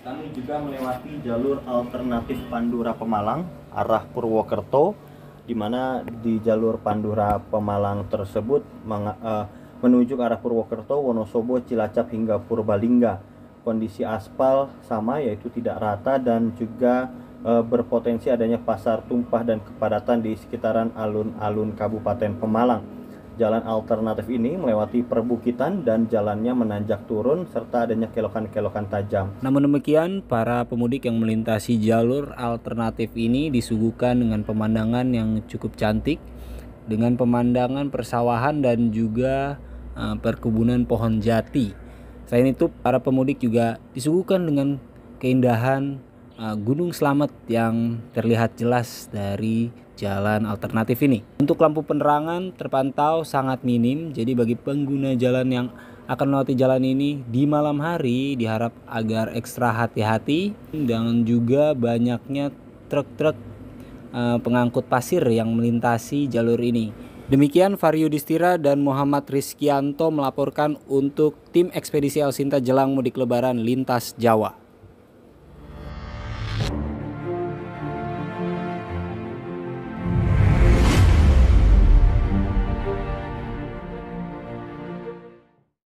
Kami juga melewati jalur alternatif Pandura Pemalang arah Purwokerto di mana di jalur Pandura Pemalang tersebut eh, menuju ke arah Purwokerto, Wonosobo, Cilacap hingga Purbalingga. Kondisi aspal sama yaitu tidak rata dan juga eh, berpotensi adanya pasar tumpah dan kepadatan di sekitaran alun-alun Kabupaten Pemalang Jalan alternatif ini melewati perbukitan dan jalannya menanjak turun serta adanya kelokan-kelokan tajam. Namun demikian, para pemudik yang melintasi jalur alternatif ini disuguhkan dengan pemandangan yang cukup cantik dengan pemandangan persawahan dan juga eh, perkebunan pohon jati. Selain itu, para pemudik juga disuguhkan dengan keindahan eh, Gunung Slamet yang terlihat jelas dari jalan alternatif ini. Untuk lampu penerangan terpantau sangat minim, jadi bagi pengguna jalan yang akan melewati jalan ini di malam hari diharap agar ekstra hati-hati dan juga banyaknya truk-truk eh, pengangkut pasir yang melintasi jalur ini. Demikian Vario Distira dan Muhammad Rizkianto melaporkan untuk tim ekspedisi Alsinta jelang mudik lebaran lintas Jawa.